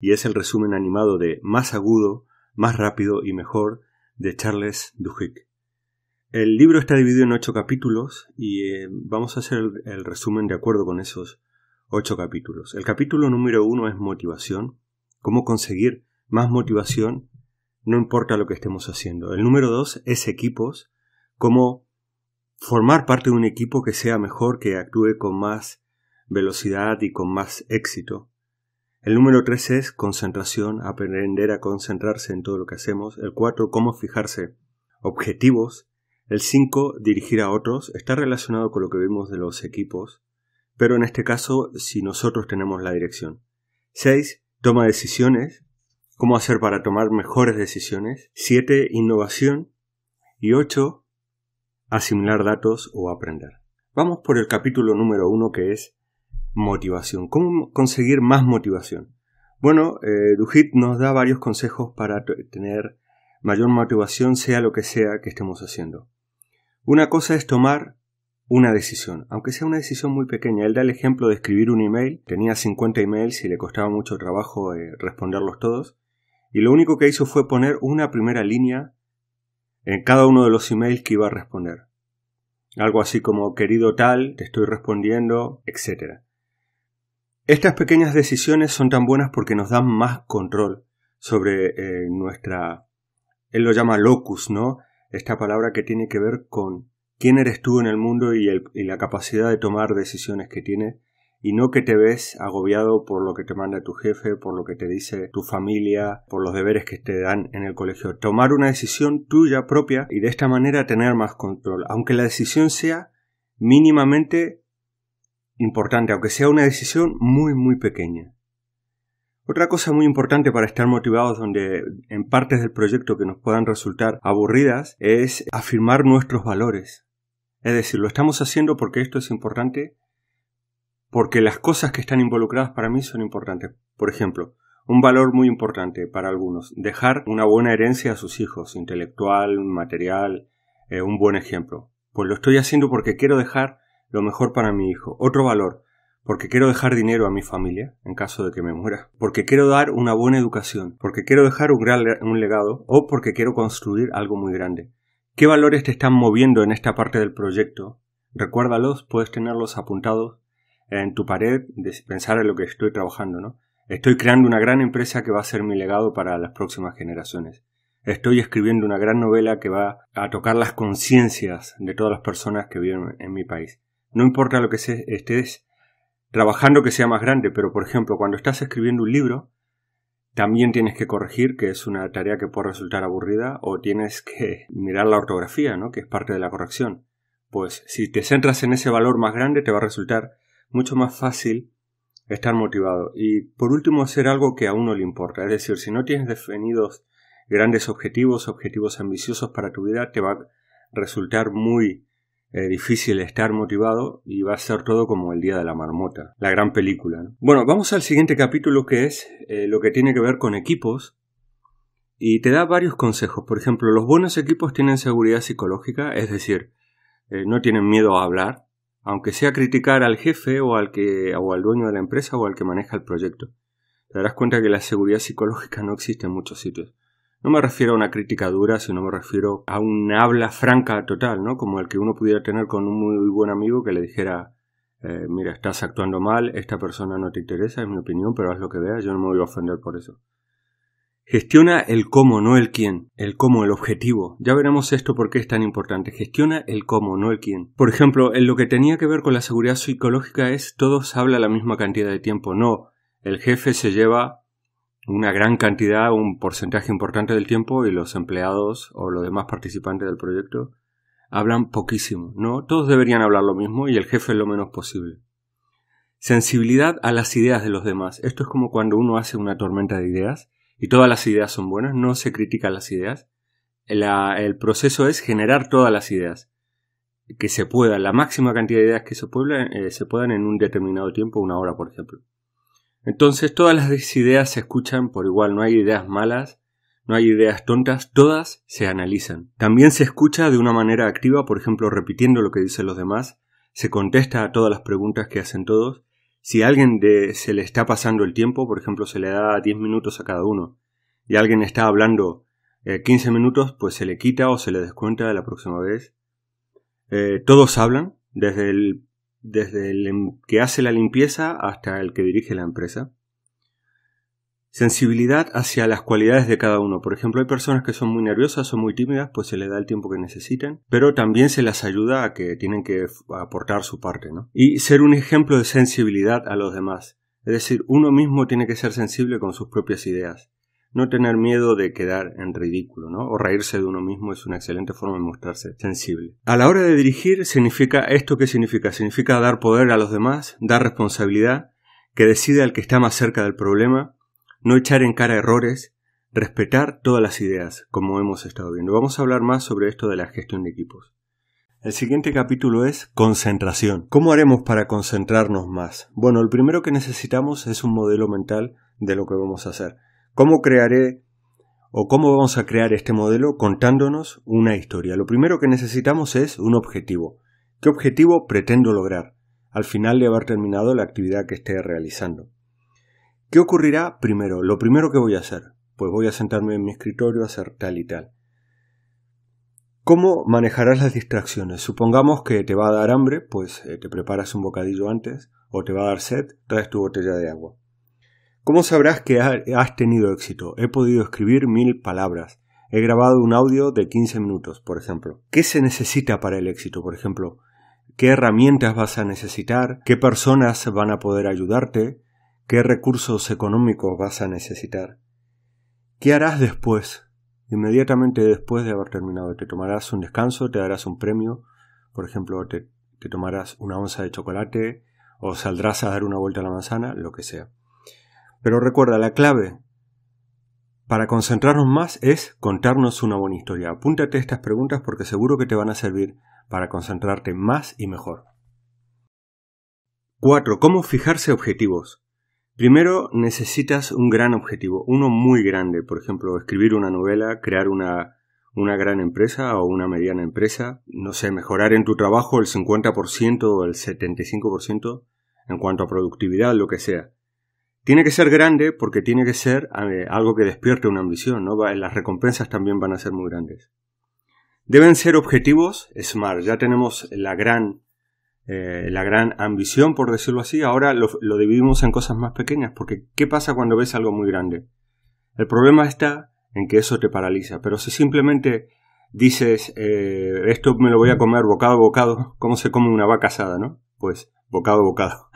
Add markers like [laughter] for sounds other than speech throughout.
y es el resumen animado de Más agudo, más rápido y mejor de Charles Duhigg. El libro está dividido en ocho capítulos y eh, vamos a hacer el, resumen de acuerdo con esos ocho capítulos. El capítulo número uno es motivación, cómo conseguir más motivación, no importa lo que estemos haciendo. El número dos es equipos, cómo formar parte de un equipo que sea mejor, que actúe con más velocidad y con más éxito. El número 3 es concentración, aprender a concentrarse en todo lo que hacemos. El 4, cómo fijarse objetivos. El 5, dirigir a otros. Está relacionado con lo que vimos de los equipos, pero en este caso si nosotros tenemos la dirección. 6, toma decisiones. Cómo hacer para tomar mejores decisiones. 7, innovación. Y 8, asimilar datos o aprender. Vamos por el capítulo número 1 que es motivación. ¿Cómo conseguir más motivación? Bueno, eh, Dujit Duhit nos da varios consejos para tener mayor motivación, sea lo que sea que estemos haciendo. Una cosa es tomar una decisión, aunque sea una decisión muy pequeña. Él da el ejemplo de escribir un email, tenía 50 emails y le costaba mucho trabajo eh, responderlos todos, y lo único que hizo fue poner una primera línea en cada uno de los emails que iba a responder. Algo así como querido tal, te estoy respondiendo, etcétera. Estas pequeñas decisiones son tan buenas porque nos dan más control sobre eh, nuestra... Él lo llama locus, ¿no? Esta palabra que tiene que ver con quién eres tú en el mundo y, y la capacidad de tomar decisiones que tienes y no que te ves agobiado por lo que te manda tu jefe, por lo que te dice tu familia, por los deberes que te dan en el colegio. Tomar una decisión tuya propia y de esta manera tener más control, aunque la decisión sea mínimamente importante, aunque sea una decisión muy, muy pequeña. Otra cosa muy importante para estar motivados donde en partes del proyecto que nos puedan resultar aburridas es afirmar nuestros valores. Es decir, lo estamos haciendo porque esto es importante, porque las cosas que están involucradas para mí son importantes. Por ejemplo, un valor muy importante para algunos, dejar una buena herencia a sus hijos, intelectual, material, eh, un buen ejemplo. Pues lo estoy haciendo porque quiero dejar lo mejor para mi hijo. Otro valor, porque quiero dejar dinero a mi familia en caso de que me muera, porque quiero dar una buena educación, porque quiero dejar un gran legado o porque quiero construir algo muy grande. ¿Qué valores te están moviendo en esta parte del proyecto? Recuérdalos, puedes tenerlos apuntados en tu pared, de pensar en lo que estoy trabajando, ¿no? Estoy creando una gran empresa que va a ser mi legado para las próximas generaciones. Estoy escribiendo una gran novela que va a tocar las conciencias de todas las personas que viven en mi país. No importa lo que estés trabajando que sea más grande, pero por ejemplo, cuando estás escribiendo un libro, también tienes que corregir, que es una tarea que puede resultar aburrida, o tienes que mirar la ortografía, ¿no? que es parte de la corrección. Pues si te centras en ese valor más grande, te va a resultar mucho más fácil estar motivado. Y por último, hacer algo que a uno le importa. Es decir, si no tienes definidos grandes objetivos, objetivos ambiciosos para tu vida, te va a resultar muy es eh, difícil estar motivado y va a ser todo como el día de la marmota, la gran película. Bueno, vamos al siguiente capítulo que es eh, lo que tiene que ver con equipos y te da varios consejos. Por ejemplo, los buenos equipos tienen seguridad psicológica, es decir, eh, no tienen miedo a hablar, aunque sea criticar al jefe o al, que, o al dueño de la empresa o al que maneja el proyecto. Te darás cuenta que la seguridad psicológica no existe en muchos sitios. No me refiero a una crítica dura, sino me refiero a un habla franca total, ¿no? Como el que uno pudiera tener con un muy buen amigo que le dijera, eh, mira, estás actuando mal, esta persona no te interesa, es mi opinión, pero haz lo que veas, yo no me voy a ofender por eso. Gestiona el cómo, no el quién. El cómo, el objetivo. Ya veremos esto por qué es tan importante. Gestiona el cómo, no el quién. Por ejemplo, en lo que tenía que ver con la seguridad psicológica es todos habla la misma cantidad de tiempo. No, el jefe se lleva una gran cantidad, un porcentaje importante del tiempo y los empleados o los demás participantes del proyecto hablan poquísimo. No, todos deberían hablar lo mismo y el jefe lo menos posible. Sensibilidad a las ideas de los demás. Esto es como cuando uno hace una tormenta de ideas y todas las ideas son buenas, no se critican las ideas. el proceso es generar todas las ideas que se puedan, la máxima cantidad de ideas que se, eh, se puedan en un determinado tiempo, una hora por ejemplo. Entonces todas las ideas se escuchan por igual, no hay ideas malas, no hay ideas tontas, todas se analizan. También se escucha de una manera activa, por ejemplo, repitiendo lo que dicen los demás, se contesta a todas las preguntas que hacen todos. Si a alguien de, se le está pasando el tiempo, por ejemplo, se le da 10 minutos a cada uno, y alguien está hablando 15 eh, minutos, pues se le quita o se le descuenta la próxima vez. Eh, todos hablan, desde el desde el em, que hace la limpieza hasta el que dirige la empresa. Sensibilidad hacia las cualidades de cada uno. Por ejemplo, hay personas que son muy nerviosas, o muy tímidas, pues se les da el tiempo que necesiten. pero también se las ayuda a que tienen que aportar su parte, ¿no? Y ser un ejemplo de sensibilidad a los demás. Es decir, uno mismo tiene que ser sensible con sus propias ideas no tener miedo de quedar en ridículo, ¿no? O reírse de uno mismo es una excelente forma de mostrarse sensible. A la hora de dirigir significa esto que significa, significa dar poder a los demás, dar responsabilidad, que decida el que está más cerca del problema, no echar en cara errores, respetar todas las ideas, como hemos estado viendo. Vamos a hablar más sobre esto de la gestión de equipos. El siguiente capítulo es concentración. ¿Cómo haremos para concentrarnos más? Bueno, el primero que necesitamos es un modelo mental de lo que vamos a hacer. ¿Cómo crearé o cómo vamos a crear este modelo contándonos una historia? Lo primero que necesitamos es un objetivo. ¿Qué objetivo pretendo lograr al final de haber terminado la actividad que esté realizando? ¿Qué ocurrirá primero? Lo primero que voy a hacer. Pues voy a sentarme en mi escritorio a hacer tal y tal. ¿Cómo manejarás las distracciones? Supongamos que te va a dar hambre, pues eh, te preparas un bocadillo antes, o te va a dar sed, traes tu botella de agua. ¿Cómo sabrás que has tenido éxito? He podido escribir mil palabras. He grabado un audio de 15 minutos, por ejemplo. ¿Qué se necesita para el éxito, por ejemplo? ¿Qué herramientas vas a necesitar? ¿Qué personas van a poder ayudarte? ¿Qué recursos económicos vas a necesitar? ¿Qué harás después? Inmediatamente después de haber terminado, te tomarás un descanso, te darás un premio, por ejemplo, te, te tomarás una onza de chocolate o saldrás a dar una vuelta a la manzana, lo que sea. Pero recuerda, la clave para concentrarnos más es contarnos una buena historia. Apúntate estas preguntas porque seguro que te van a servir para concentrarte más y mejor. 4. ¿Cómo fijarse objetivos? Primero necesitas un gran objetivo, uno muy grande, por ejemplo, escribir una novela, crear una, una gran empresa o una mediana empresa, no sé, mejorar en tu trabajo el 50% o el 75% en cuanto a productividad, lo que sea. Tiene que ser grande porque tiene que ser eh, algo que despierte una ambición, ¿no? Las recompensas también van a ser muy grandes. Deben ser objetivos SMART. Ya tenemos la gran, eh, la gran ambición, por decirlo así. Ahora lo, dividimos en cosas más pequeñas, porque ¿qué pasa cuando ves algo muy grande? El problema está en que eso te paraliza. Pero si simplemente dices, eh, esto me lo voy a comer bocado a bocado, [laughs] ¿cómo se come una vaca asada, no? Pues bocado a bocado.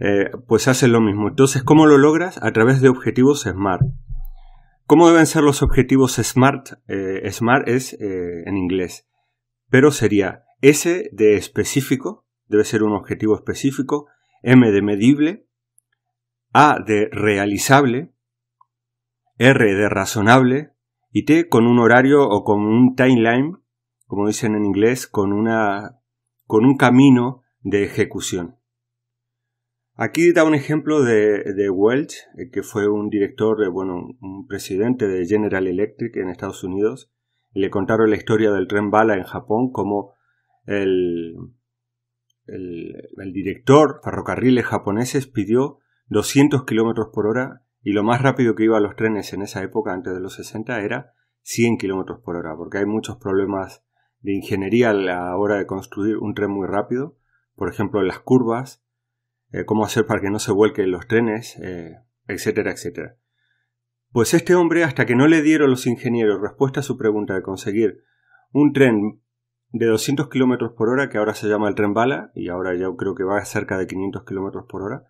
Eh, pues hacen lo mismo. Entonces, ¿cómo lo logras? A través de objetivos SMART. ¿Cómo deben ser los objetivos SMART? Eh, SMART es eh, en inglés, pero sería S de específico, debe ser un objetivo específico, M de medible, A de realizable, R de razonable y T con un horario o con un timeline, como dicen en inglés, con, una, con un camino de ejecución. Aquí da un ejemplo de, Welch, eh, que fue un director, eh, bueno, un presidente de General Electric en Estados Unidos. Le contaron la historia del tren bala en Japón, como el, el, director ferrocarriles japoneses pidió 200 kilómetros por hora y lo más rápido que iban los trenes en esa época, antes de los 60, era 100 kilómetros por hora, porque hay muchos problemas de ingeniería a la hora de construir un tren muy rápido. Por ejemplo, las curvas eh, cómo hacer para que no se vuelquen los trenes, eh, etcétera, etcétera. Pues este hombre, hasta que no le dieron los ingenieros respuesta a su pregunta de conseguir un tren de 200 km por hora, que ahora se llama el tren bala, y ahora ya creo que va a cerca de 500 km por hora,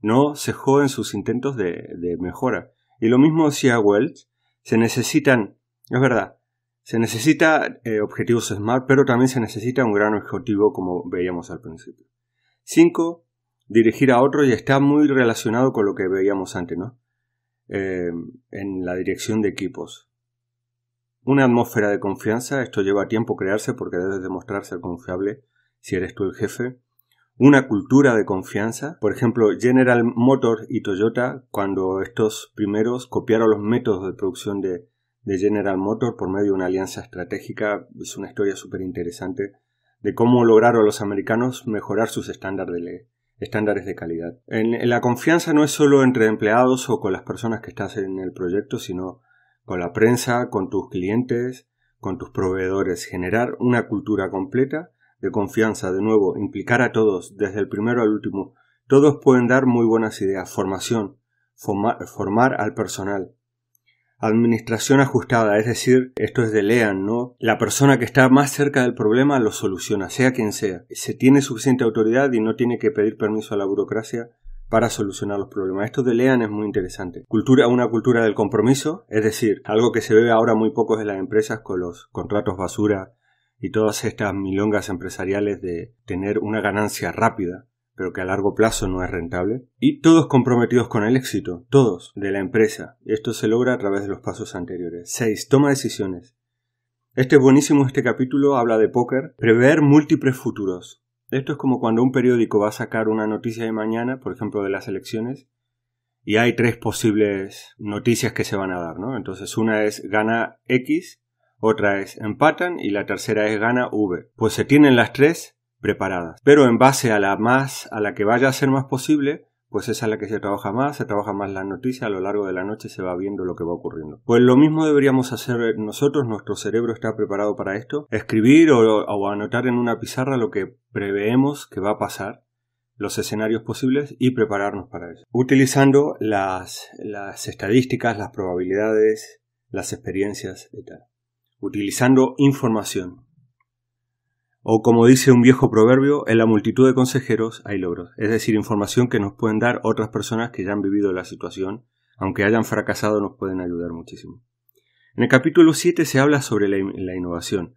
no cejó en sus intentos de, mejora. Y lo mismo decía Welch, se necesitan, es verdad, se necesita eh, objetivos SMART, pero también se necesita un gran objetivo como veíamos al principio. 5 dirigir a otro y está muy relacionado con lo que veíamos antes, ¿no? Eh, en la dirección de equipos. Una atmósfera de confianza, esto lleva tiempo crearse porque debes ser confiable si eres tú el jefe. Una cultura de confianza, por ejemplo, General Motors y Toyota, cuando estos primeros copiaron los métodos de producción de, General Motors por medio de una alianza estratégica, es una historia súper interesante de cómo lograron los americanos mejorar sus estándares de, estándares de calidad. En, la confianza no es solo entre empleados o con las personas que estás en el proyecto, sino con la prensa, con tus clientes, con tus proveedores. Generar una cultura completa de confianza, de nuevo, implicar a todos, desde el primero al último. Todos pueden dar muy buenas ideas. Formación, formar al personal. Administración ajustada, es decir, esto es de Lean, ¿no? La persona que está más cerca del problema lo soluciona, sea quien sea. Se tiene suficiente autoridad y no tiene que pedir permiso a la burocracia para solucionar los problemas. Esto de Lean es muy interesante. Cultura, una cultura del compromiso, es decir, algo que se ve ahora muy poco en las empresas con los contratos basura y todas estas milongas empresariales de tener una ganancia rápida pero que a largo plazo no es rentable, y todos comprometidos con el éxito, todos, de la empresa. Esto se logra a través de los pasos anteriores. 6. Toma decisiones. Este es buenísimo, este capítulo habla de póker, prever múltiples futuros. Esto es como cuando un periódico va a sacar una noticia de mañana, por ejemplo de las elecciones, y hay tres posibles noticias que se van a dar, ¿no? Entonces una es gana X, otra es empatan y la tercera es gana V. Pues se tienen las tres preparadas. Pero en base a la más, a la que vaya a ser más posible, pues es a la que se trabaja más, se trabaja más la noticia, a lo largo de la noche se va viendo lo que va ocurriendo. Pues lo mismo deberíamos hacer eh, nosotros, nuestro cerebro está preparado para esto, escribir o, anotar en una pizarra lo que preveemos que va a pasar los escenarios posibles y prepararnos para eso. Utilizando las, las estadísticas, las probabilidades, las experiencias y tal. Utilizando información. O como dice un viejo proverbio, en la multitud de consejeros hay logros, es decir, información que nos pueden dar otras personas que ya han vivido la situación, aunque hayan fracasado nos pueden ayudar muchísimo. En el capítulo 7 se habla sobre la, innovación.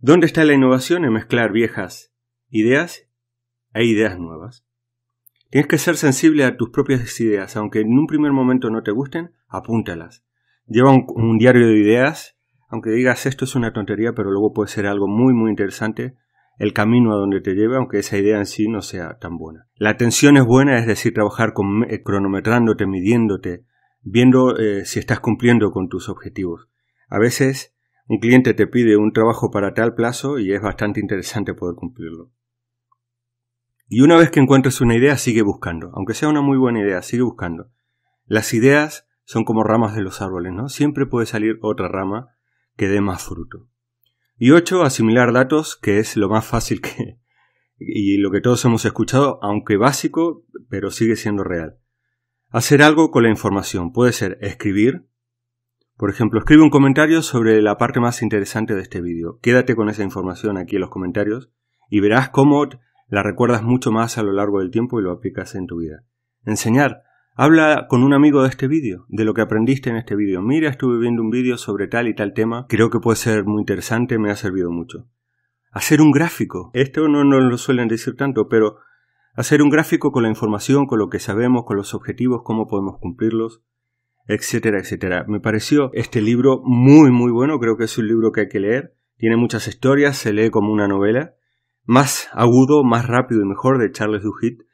¿Dónde está la innovación? En mezclar viejas ideas e ideas nuevas. Tienes que ser sensible a tus propias ideas, aunque en un primer momento no te gusten, apúntalas. Lleva un diario de ideas aunque digas esto es una tontería, pero luego puede ser algo muy muy interesante el camino a donde te lleve, aunque esa idea en sí no sea tan buena. La atención es buena, es decir, trabajar con, eh, cronometrándote, midiéndote, viendo eh, si estás cumpliendo con tus objetivos. A veces un cliente te pide un trabajo para tal plazo y es bastante interesante poder cumplirlo. Y una vez que encuentres una idea, sigue buscando. Aunque sea una muy buena idea, sigue buscando. Las ideas son como ramas de los árboles, ¿no? Siempre puede salir otra rama que dé más fruto. Y 8, asimilar datos, que es lo más fácil que y lo que todos hemos escuchado, aunque básico, pero sigue siendo real. Hacer algo con la información. Puede ser escribir. Por ejemplo, escribe un comentario sobre la parte más interesante de este vídeo. Quédate con esa información aquí en los comentarios y verás cómo la recuerdas mucho más a lo largo del tiempo y lo aplicas en tu vida. Enseñar. Habla con un amigo de este vídeo, de lo que aprendiste en este vídeo. Mira, estuve viendo un vídeo sobre tal y tal tema, creo que puede ser muy interesante, me ha servido mucho. Hacer un gráfico, esto no nos lo suelen decir tanto, pero hacer un gráfico con la información, con lo que sabemos, con los objetivos, cómo podemos cumplirlos, etcétera, etcétera. Me pareció este libro muy, muy bueno, creo que es un libro que hay que leer, tiene muchas historias, se lee como una novela, más agudo, más rápido y mejor de Charles Duhigg.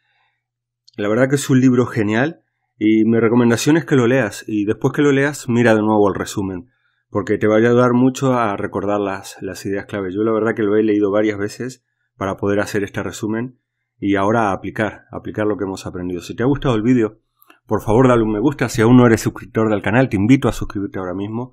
La verdad que es un libro genial y mi recomendación es que lo leas y después que lo leas mira de nuevo el resumen, porque te va a ayudar mucho a recordar las, ideas clave. Yo la verdad que lo he leído varias veces para poder hacer este resumen y ahora aplicar, aplicar lo que hemos aprendido. Si te ha gustado el vídeo, por favor dale un me gusta. Si aún no eres suscriptor del canal, te invito a suscribirte ahora mismo.